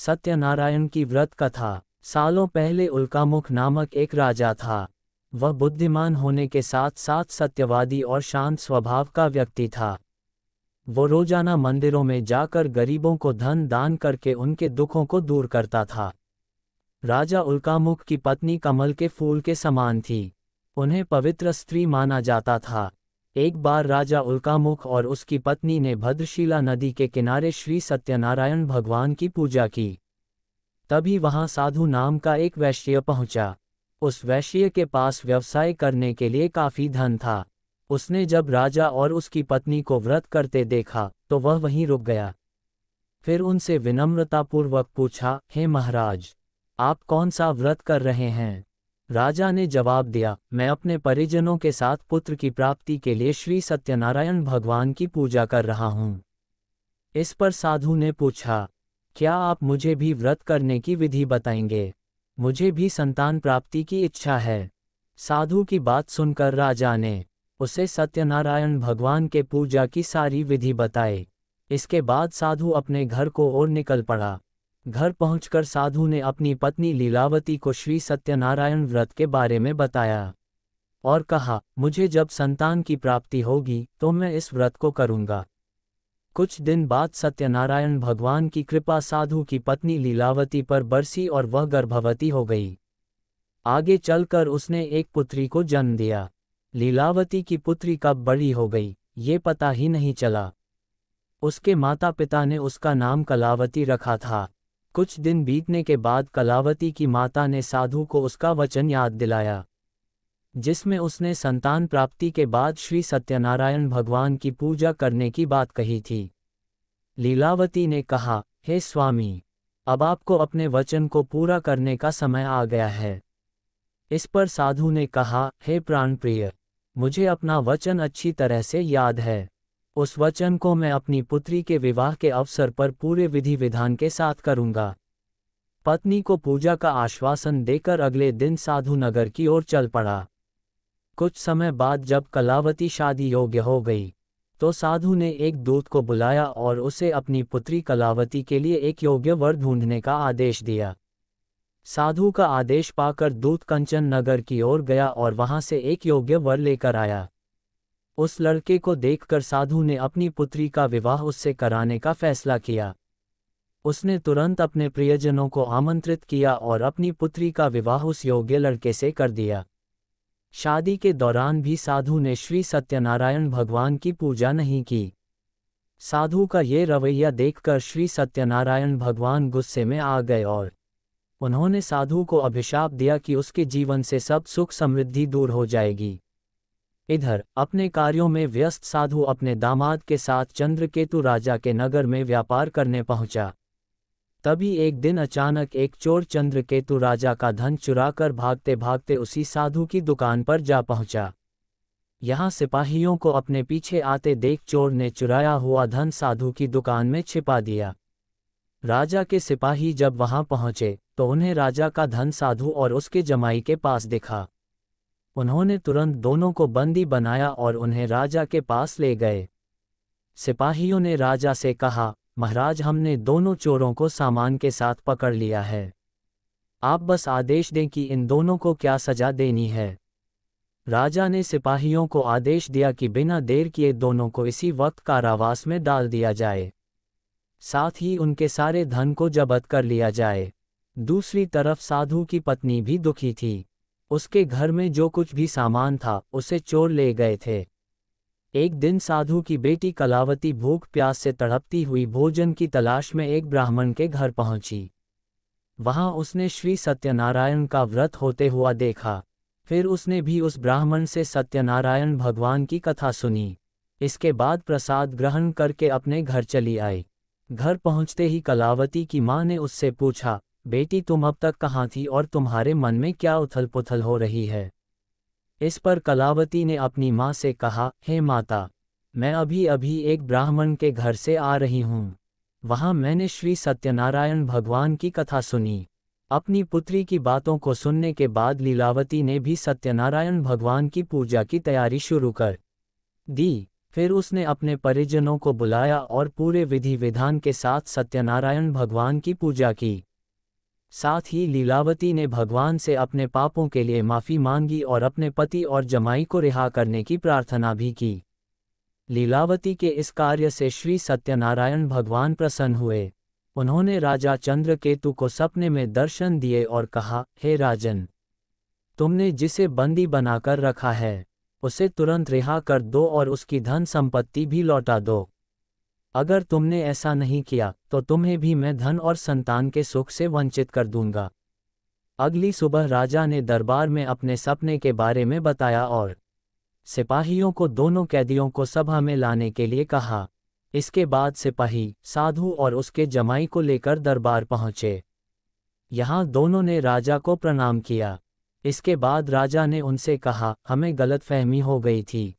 सत्यनारायण की व्रत कथा सालों पहले उल्कामुख नामक एक राजा था वह बुद्धिमान होने के साथ साथ सत्यवादी और शांत स्वभाव का व्यक्ति था वो रोजाना मंदिरों में जाकर गरीबों को धन दान करके उनके दुखों को दूर करता था राजा उल्कामुख की पत्नी कमल के फूल के समान थी उन्हें पवित्र स्त्री माना जाता था एक बार राजा उल्कामुख और उसकी पत्नी ने भद्रशिला नदी के किनारे श्री सत्यनारायण भगवान की पूजा की तभी वहां साधु नाम का एक वैश्य पहुंचा उस वैश्य के पास व्यवसाय करने के लिए काफी धन था उसने जब राजा और उसकी पत्नी को व्रत करते देखा तो वह वहीं रुक गया फिर उनसे विनम्रतापूर्वक पूछा हे महाराज आप कौन सा व्रत कर रहे हैं राजा ने जवाब दिया मैं अपने परिजनों के साथ पुत्र की प्राप्ति के लिए श्री सत्यनारायण भगवान की पूजा कर रहा हूँ इस पर साधु ने पूछा क्या आप मुझे भी व्रत करने की विधि बताएंगे मुझे भी संतान प्राप्ति की इच्छा है साधु की बात सुनकर राजा ने उसे सत्यनारायण भगवान के पूजा की सारी विधि बताई इसके बाद साधु अपने घर को और निकल पड़ा घर पहुंचकर साधु ने अपनी पत्नी लीलावती को श्री सत्यनारायण व्रत के बारे में बताया और कहा मुझे जब संतान की प्राप्ति होगी तो मैं इस व्रत को करूंगा कुछ दिन बाद सत्यनारायण भगवान की कृपा साधु की पत्नी लीलावती पर बरसी और वह गर्भवती हो गई आगे चलकर उसने एक पुत्री को जन्म दिया लीलावती की पुत्री कब बड़ी हो गई ये पता ही नहीं चला उसके माता पिता ने उसका नाम कलावती रखा था कुछ दिन बीतने के बाद कलावती की माता ने साधु को उसका वचन याद दिलाया जिसमें उसने संतान प्राप्ति के बाद श्री सत्यनारायण भगवान की पूजा करने की बात कही थी लीलावती ने कहा हे स्वामी अब आपको अपने वचन को पूरा करने का समय आ गया है इस पर साधु ने कहा हे प्राणप्रिय मुझे अपना वचन अच्छी तरह से याद है उस वचन को मैं अपनी पुत्री के विवाह के अवसर पर पूरे विधि विधान के साथ करूंगा पत्नी को पूजा का आश्वासन देकर अगले दिन साधु नगर की ओर चल पड़ा कुछ समय बाद जब कलावती शादी योग्य हो गई तो साधु ने एक दूत को बुलाया और उसे अपनी पुत्री कलावती के लिए एक योग्य वर ढूंढने का आदेश दिया साधु का आदेश पाकर दूत कंचन नगर की ओर गया और वहां से एक योग्य वर लेकर आया उस लड़के को देखकर साधु ने अपनी पुत्री का विवाह उससे कराने का फैसला किया उसने तुरंत अपने प्रियजनों को आमंत्रित किया और अपनी पुत्री का विवाह उस योग्य लड़के से कर दिया शादी के दौरान भी साधु ने श्री सत्यनारायण भगवान की पूजा नहीं की साधु का ये रवैया देखकर श्री सत्यनारायण भगवान गुस्से में आ गए और उन्होंने साधु को अभिशाप दिया कि उसके जीवन से सब सुख समृद्धि दूर हो जाएगी इधर अपने कार्यों में व्यस्त साधु अपने दामाद के साथ चंद्रकेतु राजा के नगर में व्यापार करने पहुंचा तभी एक दिन अचानक एक चोर चंद्रकेतु राजा का धन चुराकर भागते भागते उसी साधु की दुकान पर जा पहुंचा यहाँ सिपाहियों को अपने पीछे आते देख चोर ने चुराया हुआ धन साधु की दुकान में छिपा दिया राजा के सिपाही जब वहां पहुंचे तो उन्हें राजा का धन साधु और उसके जमाई के पास दिखा उन्होंने तुरंत दोनों को बंदी बनाया और उन्हें राजा के पास ले गए सिपाहियों ने राजा से कहा महाराज हमने दोनों चोरों को सामान के साथ पकड़ लिया है आप बस आदेश दें कि इन दोनों को क्या सजा देनी है राजा ने सिपाहियों को आदेश दिया कि बिना देर किए दोनों को इसी वक्त कारावास में डाल दिया जाए साथ ही उनके सारे धन को जबत कर लिया जाए दूसरी तरफ साधु की पत्नी भी दुखी थी उसके घर में जो कुछ भी सामान था उसे चोर ले गए थे एक दिन साधु की बेटी कलावती भूख प्यास से तड़पती हुई भोजन की तलाश में एक ब्राह्मण के घर पहुंची वहां उसने श्री सत्यनारायण का व्रत होते हुआ देखा फिर उसने भी उस ब्राह्मण से सत्यनारायण भगवान की कथा सुनी इसके बाद प्रसाद ग्रहण करके अपने घर चली आई घर पहुंचते ही कलावती की मां ने उससे पूछा बेटी तुम अब तक कहाँ थी और तुम्हारे मन में क्या उथल पुथल हो रही है इस पर कलावती ने अपनी माँ से कहा हे माता मैं अभी अभी एक ब्राह्मण के घर से आ रही हूँ वहाँ मैंने श्री सत्यनारायण भगवान की कथा सुनी अपनी पुत्री की बातों को सुनने के बाद लीलावती ने भी सत्यनारायण भगवान की पूजा की तैयारी शुरू कर दी फिर उसने अपने परिजनों को बुलाया और पूरे विधि विधान के साथ सत्यनारायण भगवान की पूजा की साथ ही लीलावती ने भगवान से अपने पापों के लिए माफ़ी मांगी और अपने पति और जमाई को रिहा करने की प्रार्थना भी की लीलावती के इस कार्य से श्री सत्यनारायण भगवान प्रसन्न हुए उन्होंने राजा चंद्रकेतु को सपने में दर्शन दिए और कहा हे राजन तुमने जिसे बंदी बनाकर रखा है उसे तुरंत रिहा कर दो और उसकी धन संपत्ति भी लौटा दो अगर तुमने ऐसा नहीं किया तो तुम्हें भी मैं धन और संतान के सुख से वंचित कर दूंगा अगली सुबह राजा ने दरबार में अपने सपने के बारे में बताया और सिपाहियों को दोनों कैदियों को सभा में लाने के लिए कहा इसके बाद सिपाही साधु और उसके जमाई को लेकर दरबार पहुंचे यहां दोनों ने राजा को प्रणाम किया इसके बाद राजा ने उनसे कहा हमें गलतफहमी हो गई थी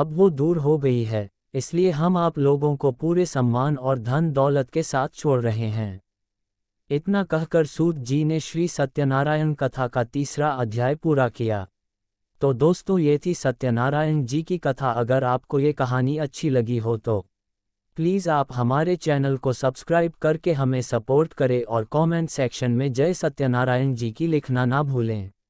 अब वो दूर हो गई है इसलिए हम आप लोगों को पूरे सम्मान और धन दौलत के साथ छोड़ रहे हैं इतना कहकर सूत जी ने श्री सत्यनारायण कथा का तीसरा अध्याय पूरा किया तो दोस्तों ये थी सत्यनारायण जी की कथा अगर आपको ये कहानी अच्छी लगी हो तो प्लीज़ आप हमारे चैनल को सब्सक्राइब करके हमें सपोर्ट करें और कमेंट सेक्शन में जय सत्यनारायण जी की लिखना ना भूलें